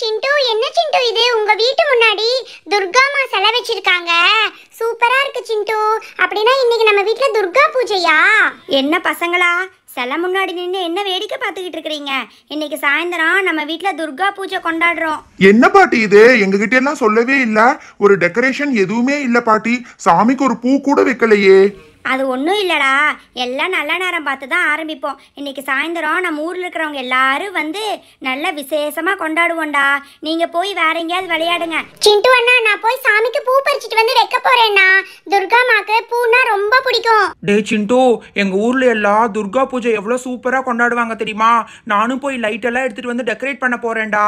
சிண்டு என்ன சிண்டு இது உங்க வீட்டு முன்னாடி துர்காமா செலை வச்சிருக்காங்க சூப்பரா இருக்கு சிண்டு அப்படின்னா இன்னைக்கு நம்ம வீட்டுல துர்கா பூஜையா என்ன பசங்களா செலை முன்னாடி நின்று என்ன வேடிக்கை பார்த்துக்கிட்டு இருக்கிறீங்க இன்னைக்கு சாயந்தரம் நம்ம வீட்டில் துர்கா பூஜை கொண்டாடுறோம் என்ன பாட்டி இது எங்ககிட்ட எல்லாம் சொல்லவே இல்லை ஒரு டெக்கரேஷன் எதுவுமே இல்லை பாட்டி சாமிக்கு ஒரு பூ கூட வைக்கலையே அது ஒன்றும் இல்லைடா எல்லாம் நல்ல நேரம் பார்த்து தான் ஆரம்பிப்போம் இன்றைக்கி சாயந்தரம் நம்ம ஊரில் இருக்கிறவங்க எல்லாரும் வந்து நல்ல விசேஷமாக கொண்டாடுவோம்டா நீங்கள் போய் வேற எங்கேயாவது விளையாடுங்க சிண்டு அண்ணா நான் போய் சாமிக்கு பூ பறிச்சிட்டு வந்து வைக்க போறேன்னா துர்கா மாக்கு பூனா ரொம்ப பிடிக்கும் டே சிண்டு எங்கள் ஊரில் எல்லாம் துர்கா பூஜை எவ்வளோ சூப்பராக கொண்டாடுவாங்க தெரியுமா நானும் போய் லைட்டெல்லாம் எடுத்துகிட்டு வந்து டெக்கரேட் பண்ண போகிறேன்டா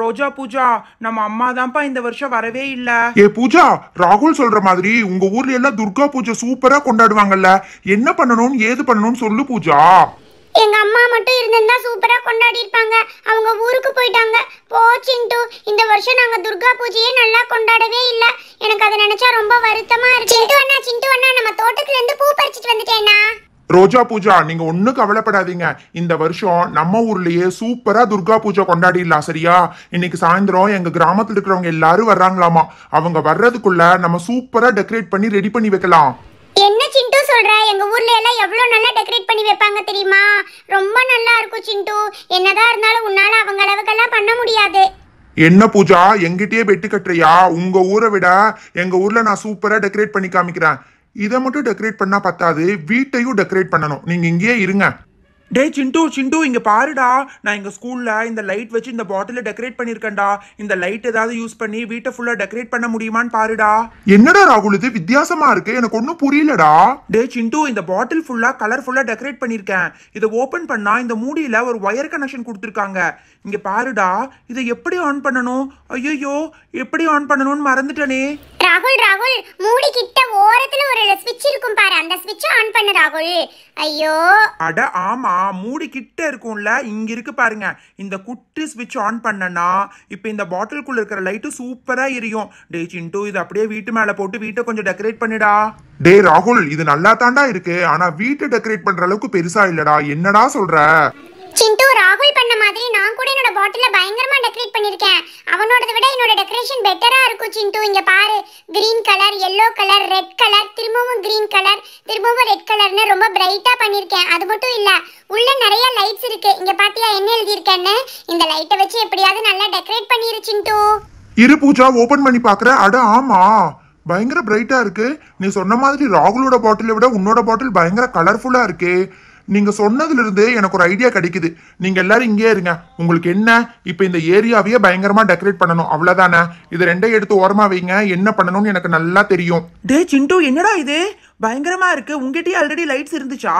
ரோஜா பூஜா நம்ம அம்மா தான்ப்பா இந்த வருஷம் வரவே இல்ல ஏ பூஜா ராகுல் சொல்ற மாதிரி உங்க ஊர்ல எல்லாம் துர்கா பூஜை சூப்பரா கொண்டாடுவாங்கல்ல என்ன பண்ணணும் ஏது பண்ணணும்னு சொல்லு பூஜா எங்க அம்மா மட்டும் இருந்திருந்தா சூப்பரா கொண்டாடி இருப்பாங்க அவங்க ஊருக்கு போயிட்டாங்க போச்சின்ட்டு இந்த வருஷம் நாங்க துர்கா பூஜையே நல்லா கொண்டாடவே இல்ல எனக்கு அதை நினைச்சா ரொம்ப வருத்தமா இருக்கு சிண்டு அண்ணா சிண்டு அண்ணா நம்ம தோட்டத்துல இருந்து பூ பறிச்சிட்டு வந்துட்டேன்னா ரோஜா பூஜா நீங்க ஒன்னும் கவலைப்படாதீங்க இந்த வருஷம் நம்ம ஊர்லயே சூப்பரா துர்கா பூஜை கொண்டாடிடலாம் சரியா இன்னைக்கு சாயந்தரம் எங்க கிராமத்துல இருக்கிறவங்க எல்லாரும் வர்றாங்களாமா அவங்க வர்றதுக்குள்ள நம்ம சூப்பரா டெக்கரேட் பண்ணி ரெடி பண்ணி வைக்கலாம் என்ன சிண்டு சொல்ற எங்க ஊர்ல எல்லாம் எவ்வளவு நல்லா டெக்கரேட் பண்ணி வைப்பாங்க தெரியுமா ரொம்ப நல்லா இருக்கும் சிண்டு என்னதான் இருந்தாலும் உன்னால அவங்க அளவுக்கெல்லாம் பண்ண முடியாது என்ன பூஜா எங்கிட்டயே வெட்டு கட்டுறியா உங்க ஊரை விட எங்க ஊர்ல நான் சூப்பரா டெக்கரேட் பண்ணி காமிக்கிறேன் இதை மட்டும் டெக்கரேட் பண்ணால் பத்தாது வீட்டையும் டெக்கரேட் பண்ணணும் நீங்கள் இங்கேயே இருங்க டே சிண்டு சிண்டு இங்கே பாருடா நான் எங்கள் ஸ்கூலில் இந்த லைட் வச்சு இந்த பாட்டிலை டெக்கரேட் பண்ணியிருக்கேன்டா இந்த லைட் ஏதாவது யூஸ் பண்ணி வீட்டை ஃபுல்லாக டெக்கரேட் பண்ண முடியுமான்னு பாருடா என்னடா ராகுல் இது வித்தியாசமாக இருக்கு எனக்கு ஒன்றும் புரியலடா டே சிண்டு இந்த பாட்டில் ஃபுல்லாக ஃபுல்லா டெக்கரேட் பண்ணியிருக்கேன் இதை ஓப்பன் பண்ணால் இந்த மூடியில் ஒரு ஒயர் கனெக்ஷன் கொடுத்துருக்காங்க இங்கே பாருடா இதை எப்படி ஆன் பண்ணணும் ஐயோ எப்படி ஆன் பண்ணணும்னு மறந்துட்டனே ராகுல் ராகுல் மூடி கிட்ட ஓரத்துல ஒரு ஸ்விட்ச் இருக்கும் பாரு அந்த ஸ்விட்ச் ஆன் பண்ணு ராகுல் ஐயோ அட ஆமா மூடி கிட்ட இருக்கும்ல இங்க இருக்கு பாருங்க இந்த குட்டி ஸ்விட்ச் ஆன் பண்ணனா இப்போ இந்த பாட்டிலுக்குள்ள இருக்கிற லைட்டு சூப்பரா எரியும் டேய் சிண்டு இது அப்படியே வீட்டு மேல போட்டு வீட்டை கொஞ்சம் டெக்கரேட் பண்ணிடா டேய் ராகுல் இது நல்லா தாண்டா இருக்கு ஆனா வீட்டை டெக்கரேட் பண்ற அளவுக்கு பெருசா இல்லடா என்னடா சொல்ற சிந்து ராகுல் பண்ண மாதிரி நான் கூட என்னோட பாட்டில பயங்கரமா டெக்கரேட் பண்ணிருக்கேன் அவனோடத விட என்னோட டெக்கரேஷன் பெட்டரா இருக்கும் சிந்து இங்க பாரு green colour yellow colour red colour திரும்பவும் கிரீன் கலர் திரும்பவும் ரெட் கலர்னு ரொம்ப பிரைட்டா பண்ணிருக்கேன் அது மட்டும் இல்ல உள்ள நிறைய லைட்ஸ் இருக்கு இங்க பாத்தியா என்ன எழுதியிருக்கேன்னு இந்த லைட்டை வச்சு எப்படியாவது நல்லா டெக்கரேட் பண்ணிரு சிந்து இரு பூஜா ஓபன் பண்ணி பாக்குற அட ஆமா பயங்கர பிரைட்டா இருக்கு நீ சொன்ன மாதிரி ராகுலோட பாட்டில விட உன்னோட பாட்டில் பயங்கர கலர்ஃபுல்லா இருக்கு நீங்க சொன்னதுல இருந்து எனக்கு ஒரு ஐடியா கிடைக்குது நீங்க எல்லாரும் இங்கே இருங்க உங்களுக்கு என்ன இப்ப இந்த ஏரியாவையே பயங்கரமா டெக்கரேட் பண்ணணும் அவ்வளவுதானே இது ரெண்டையும் எடுத்து ஓரமா வைங்க என்ன பண்ணணும்னு எனக்கு நல்லா தெரியும் டே சிண்டு என்னடா இது பயங்கரமா இருக்கு உங்ககிட்டயே ஆல்ரெடி லைட்ஸ் இருந்துச்சா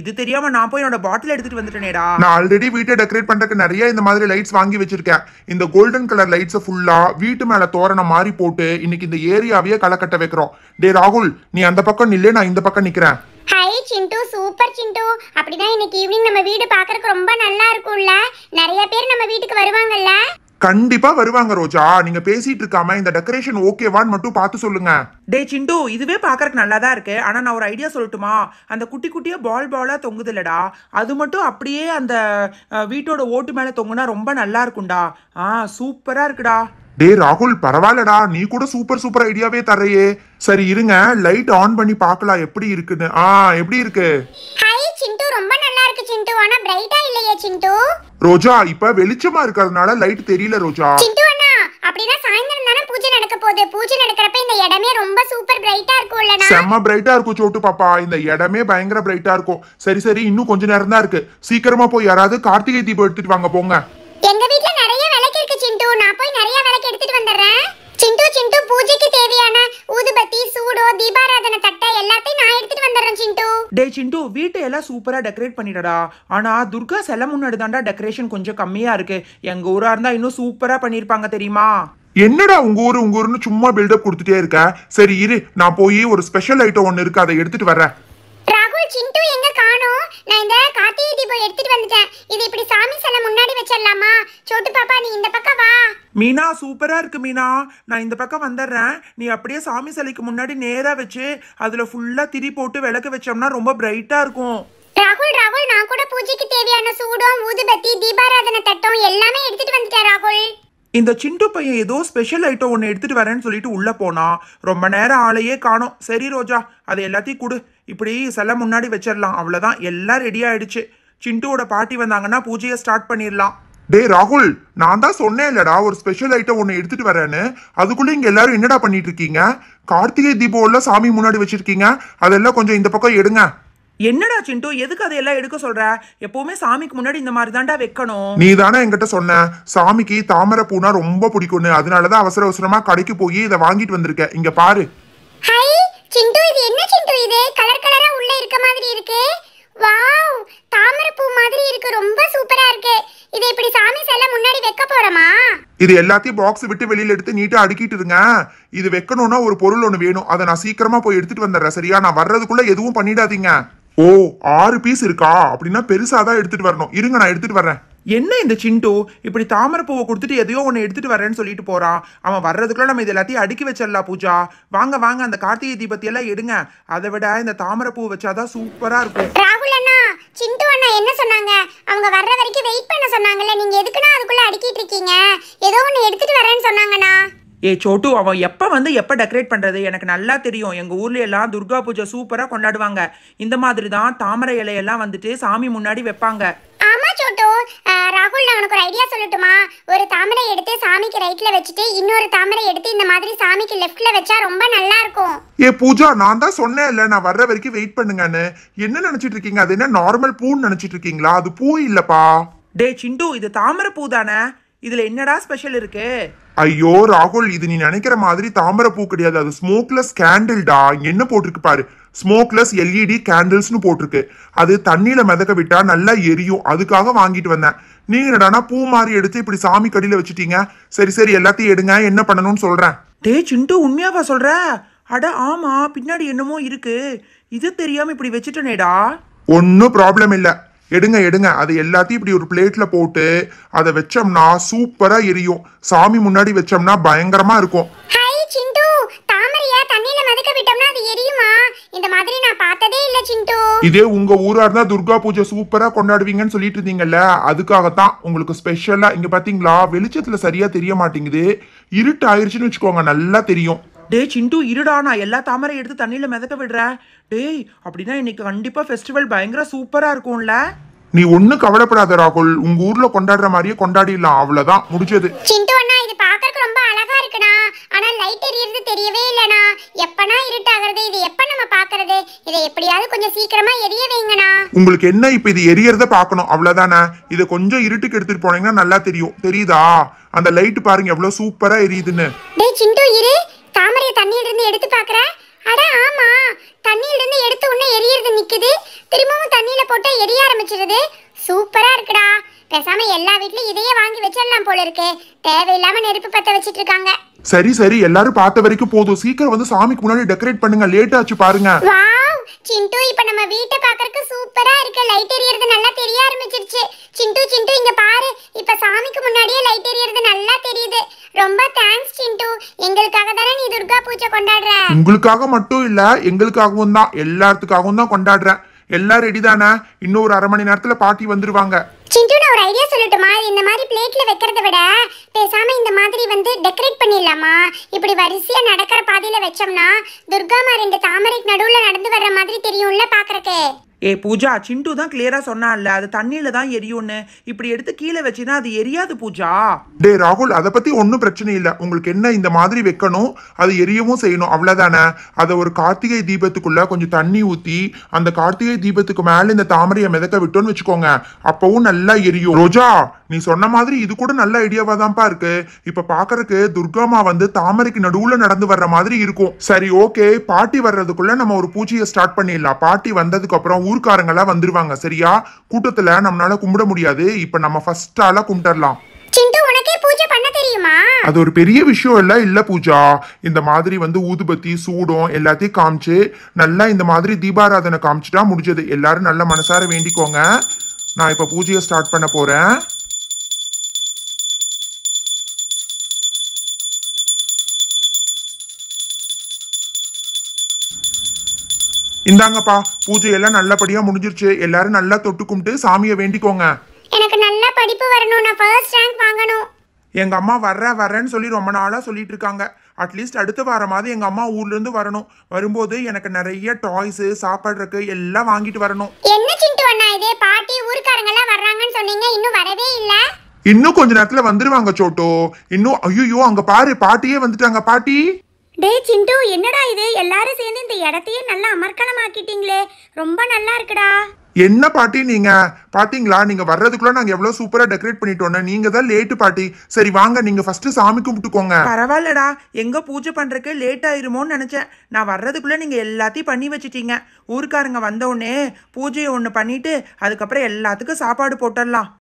இது தெரியாம நான் போய் என்னோட பாட்டில் எடுத்துட்டு வந்துட்டேனேடா நான் ஆல்ரெடி வீட்டை டெக்கரேட் பண்றதுக்கு நிறைய இந்த மாதிரி லைட்ஸ் வாங்கி வச்சிருக்கேன் இந்த கோல்டன் கலர் லைட்ஸை ஃபுல்லா வீட்டு மேல தோரணம் மாறி போட்டு இன்னைக்கு இந்த ஏரியாவையே களை கட்ட வைக்கிறோம் டே ராகுல் நீ அந்த பக்கம் நில்லே நான் இந்த பக்கம் நிக்கிறேன் ஹாய் சிண்டு சூப்பர் சிண்டு அப்படிதான் இன்னைக்கு ஈவினிங் நம்ம வீடு பார்க்கறதுக்கு ரொம்ப நல்லா இருக்கும்ல நிறைய பேர் நம்ம வீட்டுக்கு வருவாங்கல்ல கண்டிப்பா வருவாங்க ரோஜா நீங்க பேசிட்டு இருக்காம இந்த டெக்கரேஷன் ஓகேவான்னு மட்டும் பார்த்து சொல்லுங்க டே சிண்டு இதுவே பாக்குறதுக்கு நல்லா தான் இருக்கு ஆனா நான் ஒரு ஐடியா சொல்லட்டுமா அந்த குட்டி குட்டியா பால் பாலா தொங்குது இல்லடா அது மட்டும் அப்படியே அந்த வீட்டோட ஓட்டு மேல தொங்குனா ரொம்ப நல்லா இருக்கும்டா ஆ சூப்பரா இருக்குடா டே ராகுல் பரவாயில்லடா நீ கூட சூப்பர் சூப்பர் ஐடியாவே தரையே சரி இருங்க லைட் ஆன் பண்ணி பார்க்கலாம் எப்படி இருக்குன்னு ஆ எப்படி இருக்கு ஹாய் சிண்டு ரொம்ப நல்லா இருக்கு சிண்டு ஆனா பிரைட்டா இல்லையே சிண்டு ரோஜா இப்ப வெளிச்சமா இருக்கிறதுனால லைட் தெரியல ரோஜா சிண்டு அண்ணா அப்படினா சாயந்தரம் தானே பூஜை நடக்க போகுது பூஜை நடக்கறப்ப இந்த இடமே ரொம்ப சூப்பர் பிரைட்டா இருக்கும்லடா செம்ம பிரைட்டா இருக்கும் சோட்டு பாப்பா இந்த இடமே பயங்கர பிரைட்டா இருக்கும் சரி சரி இன்னும் கொஞ்ச நேரம் தான் இருக்கு சீக்கிரமா போய் யாராவது கார்த்திகை தீபம் எடுத்துட்டு வாங்க போங்க எங்க வீட்டு நான் போய் நிறைய விளக்கு எடுத்துட்டு வந்துடுறேன் சிண்டு சிண்டு பூஜைக்கு தேவையான ஊதுபத்தி சூடோ தீபாராதனை தட்டை எல்லாத்தையும் நான் எடுத்துட்டு வந்துடுறேன் சிண்டு டே சிண்டு வீட்டை எல்லாம் சூப்பரா டெக்கரேட் பண்ணிடடா ஆனா துர்கா சிலை முன்னாடி தாண்டா டெக்கரேஷன் கொஞ்சம் கம்மியா இருக்கு எங்க ஊரா இருந்தா இன்னும் சூப்பரா பண்ணிருப்பாங்க தெரியுமா என்னடா உங்க ஊரு உங்க ஊருன்னு சும்மா பில்டப் கொடுத்துட்டே இருக்க சரி இரு நான் போய் ஒரு ஸ்பெஷல் ஐட்டம் ஒன்னு இருக்கு அதை எடுத்துட்டு வரேன் ராகுல் சிண்டு எங்க காணோம் நான் இந்த கார்த்திகை தீபம் எடுத்துட்டு வந்துட்டேன் இது இப்படி சாமி சிலை முன்னாடி வச்சிடலாமா சோட்டு பாப்பா நீ இந்த பக்கம் வா மீனா சூப்பரா இருக்கு மீனா நான் இந்த பக்கம் வந்துடுறேன் நீ அப்படியே சாமி சிலைக்கு முன்னாடி நேரா வச்சு அதுல ஃபுல்லா திரி போட்டு விளக்கு வச்சோம்னா ரொம்ப பிரைட்டா இருக்கும் ராகுல் ராகுல் நான் கூட பூஜைக்கு தேவையான சூடம் ஊதுபத்தி தீபாராதனை தட்டம் எல்லாமே எடுத்துட்டு வந்துட்டேன் ராகுல் இந்த சிண்டு பையன் ஏதோ ஸ்பெஷல் ஐட்டம் ஒன்று எடுத்துட்டு வரேன்னு சொல்லிட்டு உள்ள போனா ரொம்ப நேரம் ஆளையே காணும் சரி ரோஜா அது எல்லாத்தையும் கொடு இப்படி செல்ல முன்னாடி வச்சிடலாம் அவ்வளோதான் எல்லாம் ரெடி ஆயிடுச்சு சிண்டுவோட பாட்டி வந்தாங்கன்னா பூஜையை ஸ்டார்ட் பண்ணிடலாம் டே ராகுல் நான் தான் சொன்னேன் இல்லடா ஒரு ஸ்பெஷல் ஐட்டம் ஒன்று எடுத்துட்டு வரேன்னு அதுக்குள்ளே இங்கே எல்லாரும் என்னடா பண்ணிட்டு இருக்கீங்க கார்த்திகை தீபம்லாம் சாமி முன்னாடி வச்சிருக்கீங்க அதெல்லாம் கொஞ்சம் இந்த பக்கம் எடுங்க என்னடா சிண்டு எதுக்கு அதையெல்லாம் எடுக்க சொல்ற எப்பவுமே சாமிக்கு முன்னாடி இந்த மாதிரி தாண்டா வைக்கணும் நீ தானே என்கிட்ட சொன்ன சாமிக்கு தாமரை பூனா ரொம்ப பிடிக்கும்னு அதனாலதான் அவசர அவசரமா கடைக்கு போய் இதை வாங்கிட்டு வந்திருக்க இங்க பாரு ஹாய் இது என்ன இது கலர் கலரா உள்ள இருக்க மாதிரி இருக்கு வாவ் தாமரை பூ மாதிரி இருக்கு ரொம்ப சூப்பரா இருக்கு இது இப்படி சாமி செல்ல முன்னாடி வைக்க போறோமா இது எல்லாத்தையும் பாக்ஸ் விட்டு வெளியில எடுத்து நீட்டா அடுக்கிட்டு இருங்க இது வைக்கணும்னா ஒரு பொருள் ஒன்று வேணும் அதை நான் சீக்கிரமா போய் எடுத்துட்டு வந்துடுறேன் சரியா நான் வர்றதுக்குள்ள எதுவும் பண்ணிடாதீங்க ஓ ஆறு பீஸ் இருக்கா அப்படின்னா பெருசாக தான் எடுத்துகிட்டு வரணும் இருங்க நான் எடுத்துகிட்டு வரேன் என்ன இந்த சிண்டு இப்படி தாமரைப்பூவை கொடுத்துட்டு எதையோ ஒன்று எடுத்துகிட்டு வரேன்னு சொல்லிட்டு போகிறான் அவன் வர்றதுக்குள்ள நம்ம இது எல்லாத்தையும் அடுக்கி வச்சிடலாம் பூஜா வாங்க வாங்க அந்த கார்த்திகை தீபத்தியெல்லாம் எடுங்க அதை விட இந்த தாமரைப்பூ வச்சாதான் சூப்பராக இருக்கும் ராகுல் அண்ணா சிண்டு அண்ணா என்ன சொன்னாங்க அவங்க வர்ற வரைக்கும் வெயிட் பண்ண சொன்னாங்கல்ல நீங்கள் எதுக்குன்னா அதுக்குள்ளே அடுக்கிட்டு இருக்கீங்க ஏதோ ஒன்று எடுத்துகிட்டு வரேன்னு சொன்னாங்கண்ணா ஏ சோட்டு அவன் எப்போ வந்து எப்போ டெக்கரேட் பண்ணுறது எனக்கு நல்லா தெரியும் எங்கள் ஊர்ல எல்லாம் துர்கா பூஜை சூப்பராக கொண்டாடுவாங்க இந்த மாதிரி தான் தாமரை இலையெல்லாம் வந்துட்டு சாமி முன்னாடி வைப்பாங்க ஆமா சோட்டு ராகுல் நான் உனக்கு ஒரு ஐடியா சொல்லட்டுமா ஒரு தாமரை எடுத்து சாமிக்கு ரைட்ல வச்சுட்டு இன்னொரு தாமரை எடுத்து இந்த மாதிரி சாமிக்கு லெஃப்ட்ல வச்சா ரொம்ப நல்லா இருக்கும் ஏ பூஜா நான் தான் சொன்னேன் இல்ல நான் வர்ற வரைக்கும் வெயிட் பண்ணுங்கன்னு என்ன நினைச்சிட்டு இருக்கீங்க அது என்ன நார்மல் பூன்னு நினைச்சிட்டு இருக்கீங்களா அது பூ இல்லப்பா டே சிண்டு இது தாமரை பூ தானே இதுல என்னடா ஸ்பெஷல் இருக்கு ஐயோ ராகுல் இது நீ நினைக்கிற மாதிரி தாமரை பூ கிடையாது அது ஸ்மோக்லெஸ் கேண்டில்டா என்ன போட்டிருக்கு பாரு ஸ்மோக்லெஸ் எல்இடி கேண்டில்ஸ்னு போட்டிருக்கு அது தண்ணியில மிதக்க விட்டா நல்லா எரியும் அதுக்காக வாங்கிட்டு வந்தேன் நீங்க என்னடானா பூ மாதிரி எடுத்து இப்படி சாமி கடியில வச்சுட்டீங்க சரி சரி எல்லாத்தையும் எடுங்க என்ன பண்ணணும்னு சொல்றேன் டே சிண்டு உண்மையாவா சொல்ற அட ஆமா பின்னாடி என்னமோ இருக்கு இது தெரியாம இப்படி வச்சுட்டனேடா ஒன்னும் ப்ராப்ளம் இல்லை எடுங்க எடுங்க அது எல்லாத்தையும் இப்படி ஒரு பிளேட்டில் போட்டு அதை வச்சோம்னா சூப்பராக எரியும் சாமி முன்னாடி வச்சோம்னா பயங்கரமா இருக்கும் இதே உங்க ஊரா இருந்தா துர்கா பூஜை சூப்பரா கொண்டாடுவீங்கன்னு சொல்லிட்டு இருந்தீங்கல்ல அதுக்காகத்தான் உங்களுக்கு ஸ்பெஷலா இங்க பாத்தீங்களா வெளிச்சத்துல சரியா தெரிய மாட்டேங்குது இருட்டு ஆயிடுச்சுன்னு வச்சுக்கோங்க நல்லா தெரியும் டே சிண்டு இருடா நான் எல்லா தாமரையும் எடுத்து தண்ணியில் மிதக்க விடுற டேய் அப்படின்னா இன்னைக்கு கண்டிப்பாக ஃபெஸ்டிவல் பயங்கர சூப்பராக இருக்கும்ல நீ ஒன்னும் கவலைப்படாத ராகுல் உங்க ஊர்ல கொண்டாடுற மாதிரியே கொண்டாடிடலாம் அவ்வளவுதான் முடிஞ்சது சிண்டு அண்ணா இது பாக்கறதுக்கு ரொம்ப அழகா இருக்குடா ஆனா லைட் எரியறது தெரியவே இல்லனா எப்பனா இருட்டாகிறது இது எப்ப நம்ம பாக்குறது இதை எப்படியாவது கொஞ்சம் சீக்கிரமா எரிய வைங்கனா உங்களுக்கு என்ன இப்ப இது எரியறத பார்க்கணும் அவ்வளவுதானே இது கொஞ்சம் இருட்டுக்கு எடுத்துட்டு போனீங்கன்னா நல்லா தெரியும் தெரியுதா அந்த லைட் பாருங்க எவ்வளவு சூப்பரா எரியுதுன்னு டேய் சிண்டு இரு தண்ணியில இருந்து எடுத்து பாக்குற அட ஆமா தண்ணியில இருந்து எடுத்து உடனே எரியிறது நிக்குது திரும்பவும் தண்ணியில போட்டு எரிய ஆரம்பிச்சிருது சூப்பரா இருக்குடா பேசாம எல்லா வீட்லயும் இதையே வாங்கி வச்சிடலாம் போல இருக்கே தேவையில்லாம நெருப்பு பத்த வச்சிட்டு இருக்காங்க சரி சரி எல்லாரும் பார்த்த வரைக்கும் போதும் சீக்கிரம் வந்து சாமிக்கு முன்னாடி டெக்கரேட் பண்ணுங்க லேட் ஆச்சு பாருங்க சிண்டு இப்ப நம்ம வீட்டை பாக்குறதுக்கு சூப்பரா இருக்கு லைட் எரியறது நல்லா தெரிய ஆரம்பிச்சிருச்சு சிண்டு சிண்டு இங்க பாரு இப்ப சாமிக்கு முன்னாடியே லைட் எரியறது நல்லா தெரியுது ரொம்ப தேங்க்ஸ் சிண்டு எங்களுக்காக தானே நீ துர்கா பூஜை கொண்டாடுற உங்களுக்காக மட்டும் இல்ல எங்களுக்காகவும் தான் எல்லாத்துக்காகவும் தான் கொண்டாடுறேன் எல்லாம் ரெடி தானே இன்னும் ஒரு அரை மணி நேரத்துல பாட்டி வந்துருவாங்க ஒரு ஐடியா சொல்லட்டுமா இந்த மாதிரி பிளேட்ல வைக்கிறத விட பேசாம இந்த மாதிரி வந்து டெக்கரேட் பண்ணிடலாமா இப்படி வரிசையா நடக்கிற பாதையில வச்சோம்னா துர்காமா ரெண்டு தாமரை நடுவுல நடந்து வர்ற மாதிரி தெரியும்ல பாக்குறக்கே ஏ பூஜா சிண்டு தான் கிளியரா சொன்னான்ல அது தண்ணியில தான் எரியும்னு இப்படி எடுத்து கீழே வச்சுனா அது எரியாது பூஜா டே ராகுல் அதை பத்தி ஒன்றும் பிரச்சனை இல்லை உங்களுக்கு என்ன இந்த மாதிரி வைக்கணும் அது எரியவும் செய்யணும் அவ்வளவுதானே அதை ஒரு கார்த்திகை தீபத்துக்குள்ள கொஞ்சம் தண்ணி ஊத்தி அந்த கார்த்திகை தீபத்துக்கு மேல இந்த தாமரையை மிதக்க விட்டோன்னு வச்சுக்கோங்க அப்பவும் நல்லா எரியும் ரோஜா நீ சொன்ன மாதிரி இது கூட நல்ல ஐடியாவா தான்ப்பா இருக்கு இப்ப பாக்குறதுக்கு துர்காமா வந்து தாமரைக்கு நடுவுல நடந்து வர்ற மாதிரி இருக்கும் சரி ஓகே பாட்டி வர்றதுக்குள்ள நம்ம ஒரு பூஜையை ஸ்டார்ட் பண்ணிடலாம் பாட்டி வந்ததுக்கு அப்புறம் எல்லாம் வந்துருவாங்க சரியா கூட்டத்துல நம்மளால கும்பிட முடியாது இப்ப நம்ம ஃபர்ஸ்ட் ஆளா கும்பிடலாம் அது ஒரு பெரிய விஷயம் எல்லாம் இல்ல பூஜா இந்த மாதிரி வந்து ஊதுபத்தி சூடம் எல்லாத்தையும் காமிச்சு நல்லா இந்த மாதிரி தீபாராதனை காமிச்சுட்டா முடிஞ்சது எல்லாரும் நல்ல மனசார வேண்டிக்கோங்க நான் இப்ப பூஜையை ஸ்டார்ட் பண்ண போறேன் இந்தாங்கப்பா பூஜை எல்லாம் நல்லபடியா முடிஞ்சிருச்சு எல்லாரும் நல்லா தொட்டு கும்பிட்டு சாமியை வேண்டிக்கோங்க எனக்கு நல்ல படிப்பு வரணும் நான் ஃபர்ஸ்ட் ரேங்க் வாங்கணும் எங்க அம்மா வர்ற வரேன்னு சொல்லி ரொம்ப நாளா சொல்லிட்டு இருக்காங்க அட்லீஸ்ட் அடுத்த வாரமாவது எங்க அம்மா ஊர்ல இருந்து வரணும் வரும்போது எனக்கு நிறைய டாய்ஸ் சாப்பாடுறக்கு எல்லாம் வாங்கிட்டு வரணும் என்ன சிந்து அண்ணா இதே பாட்டி ஊர்க்காரங்க எல்லாம் வர்றாங்கன்னு சொன்னீங்க இன்னும் வரவே இல்ல இன்னும் கொஞ்ச நேரத்துல வந்துருவாங்க சோட்டோ இன்னும் ஐயோ அங்க பாரு பாட்டியே வந்துட்டாங்க பாட்டி டே சிண்டு என்னடா இது எல்லாரும் சேர்ந்து இந்த இடத்தையே நல்லா அமர்க்கணமாக்கிட்டீங்களே ரொம்ப நல்லா இருக்குடா என்ன பாட்டி நீங்க பாத்தீங்களா நீங்க வர்றதுக்குள்ள நாங்க எவ்வளவு சூப்பரா டெக்கரேட் பண்ணிட்டோம் நீங்க தான் லேட்டு பாட்டி சரி வாங்க நீங்க ஃபர்ஸ்ட் சாமி கும்பிட்டுக்கோங்க பரவாயில்லடா எங்க பூஜை பண்றதுக்கு லேட் ஆயிருமோன்னு நினைச்சேன் நான் வர்றதுக்குள்ள நீங்க எல்லாத்தையும் பண்ணி வச்சிட்டீங்க ஊருக்காரங்க வந்த உடனே பூஜையை ஒன்று பண்ணிட்டு அதுக்கப்புறம் எல்லாத்துக்கும் சாப்பாடு போட்டுடலாம்